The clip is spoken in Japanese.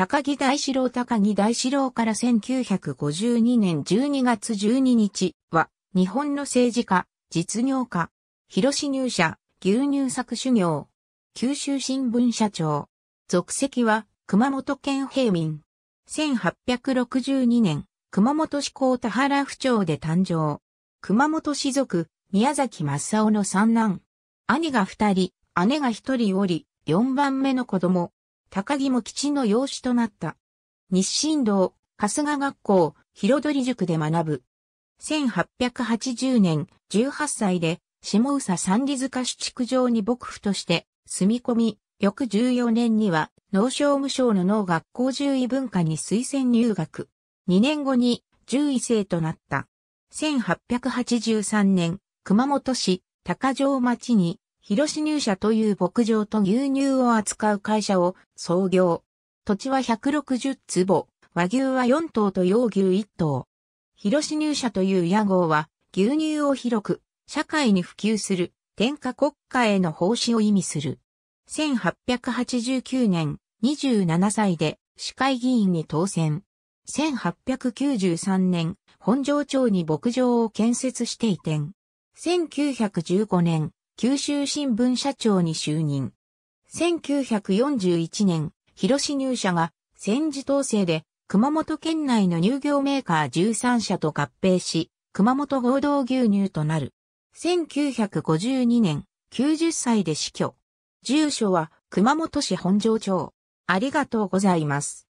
高木大志郎高木大志郎から1952年12月12日は、日本の政治家、実業家、広志入社、牛乳作修行、九州新聞社長、属籍は熊本県平民。1862年、熊本市高田原府町で誕生。熊本市族、宮崎正夫の三男。兄が二人、姉が一人おり、四番目の子供、高木も基地の養子となった。日清堂、春日学校、広取塾で学ぶ。1880年、18歳で、下宇佐三里塚市畜場に牧府として住み込み、翌14年には、農商務省の農学校獣医文化に推薦入学。2年後に、獣医生となった。1883年、熊本市高城町に広市入社という牧場と牛乳を扱う会社を創業。土地は160坪、和牛は4頭と洋牛1頭。広市入社という屋号は、牛乳を広く、社会に普及する、天下国家への奉仕を意味する。1889年、27歳で、市会議員に当選。1893年、本庄町に牧場を建設して移転。1915年、九州新聞社長に就任。1941年、広志入社が戦時統制で熊本県内の乳業メーカー13社と合併し、熊本合同牛乳となる。1952年、90歳で死去。住所は熊本市本庄町。ありがとうございます。